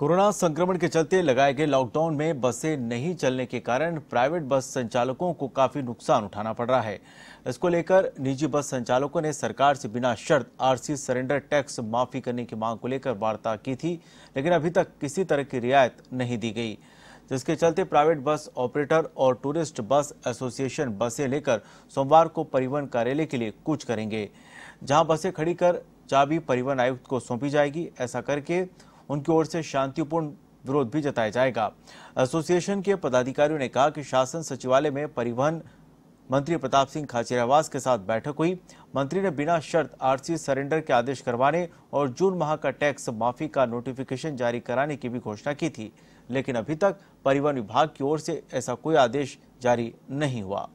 corona संक्रमण के चलते लगाए गए लॉकडाउन में बसें नहीं चलने के कारण प्राइवेट बस संचालकों को काफी नुकसान उठाना पड़ रहा है इसको लेकर निजी बस संचालकों ने सरकार से बिना शर्त आरसी सरेंडर टैक्स माफी करने की मांग को लेकर वार्ता की थी लेकिन अभी तक किसी तरह की रियायत नहीं दी गई जिसके चलते प्राइवेट बस ऑपरेटर और टूरिस्ट बस एसोसिएशन बसें लेकर सोमवार को परिवहन कार्यालय के लिए कूच करेंगे जहां बसें खड़ी कर चाबी परिवहन आयुक्त को सौंपी जाएगी ऐसा करके उनकी ओर से शांतिपूर्ण विरोध भी जताया जाएगा एसोसिएशन के पदाधिकारियों ने कहा कि शासन सचिवालय में परिवहन मंत्री प्रताप सिंह खाचेरावास के साथ बैठक हुई मंत्री ने बिना शर्त आरसी सरेंडर के आदेश करवाने और जून माह का टैक्स माफी का नोटिफिकेशन जारी कराने की भी घोषणा की थी लेकिन अभी तक परिवहन विभाग की ओर से ऐसा कोई आदेश जारी नहीं हुआ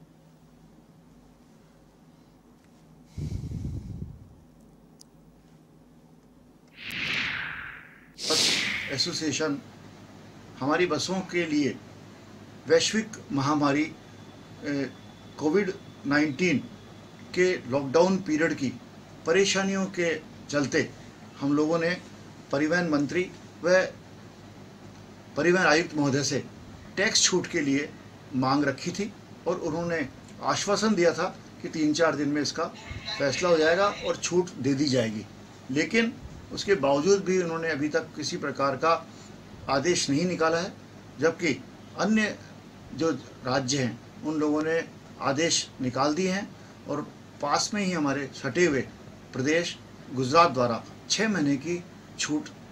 एसोसिएशन हमारी बसों के लिए वैश्विक महामारी कोविड 19 के लॉकडाउन पीरियड की परेशानियों के चलते हम लोगों ने परिवहन मंत्री व परिवहन आयुक्त महोदय से टैक्स छूट के लिए मांग रखी थी और उन्होंने आश्वासन दिया था कि तीन चार दिन में इसका फैसला हो जाएगा और छूट दे दी जाएगी लेकिन उसके बावजूद भी उन्होंने अभी तक किसी प्रकार का आदेश नहीं निकाला है जबकि अन्य जो राज्य हैं उन लोगों ने आदेश निकाल दिए हैं और पास में ही हमारे सटे हुए प्रदेश गुजरात द्वारा छः महीने की छूट